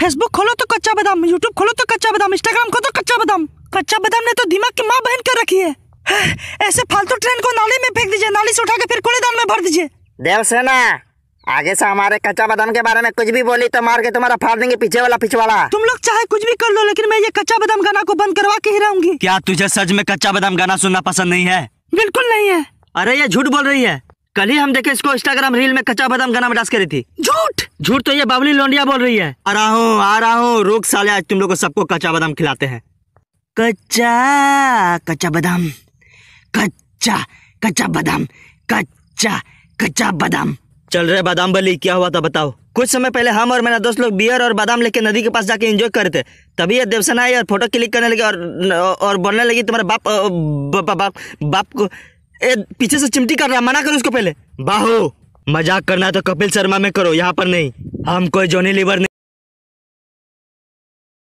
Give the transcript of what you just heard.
Facebook खोलो तो कच्चा बादाम यूट्यूब खोलो तो कच्चा बादाम इंस्टाग्राम खोलो तो कच्चा बादाम कच्चा बादाम ने तो दिमाग की माँ बहन कर रखी है ऐसे फालतू ट्रेन को नाली में फेंक दीजिए नाली से उठा के फिर कूड़ेदान में भर दीजिए देव सेना आगे से हमारे कच्चा बादाम के बारे में कुछ भी बोली तो मार के तुम्हारा फाड़ देंगे पीछे वाला पीछे वाला तुम लोग चाहे कुछ भी कर लो लेकिन मैं ये कच्चा बादाम गाना को बंद करवा के ही रहूंगी क्या तुझे सच में कच्चा बादाम गाना सुनना पसंद नहीं है बिल्कुल नहीं है अरे ये झूठ बोल रही है कल ही हम देखे इसको इंस्टाग्राम रील में कच्चा बदम का नाम डांस करी थी झूठ झूठ तो ये बाबली लोंडिया बोल रही है आ रहा हूँ आ रहा हूँ रोक साले आज तुम लोग सबको कच्चा बदम खिलाते हैं कच्चा कच्चा बदम कच्चा कच्चा बदम कच्चा कच्चा बदम चल रहे बादाम बली क्या हुआ था बताओ कुछ समय पहले हम और मेरा दोस्त लोग बियर और बादाम लेके नदी के पास जाके एंजॉय कर रहे थे तभी ये देवसेना आई और फोटो क्लिक करने लगी और और बोलने लगी तुम्हारे बाप बाप बाप, बाप को ए पीछे से चिमटी कर रहा मना करो उसको पहले बाहो मजाक करना है तो कपिल शर्मा में करो यहाँ पर नहीं हम कोई जोनी लीवर नहीं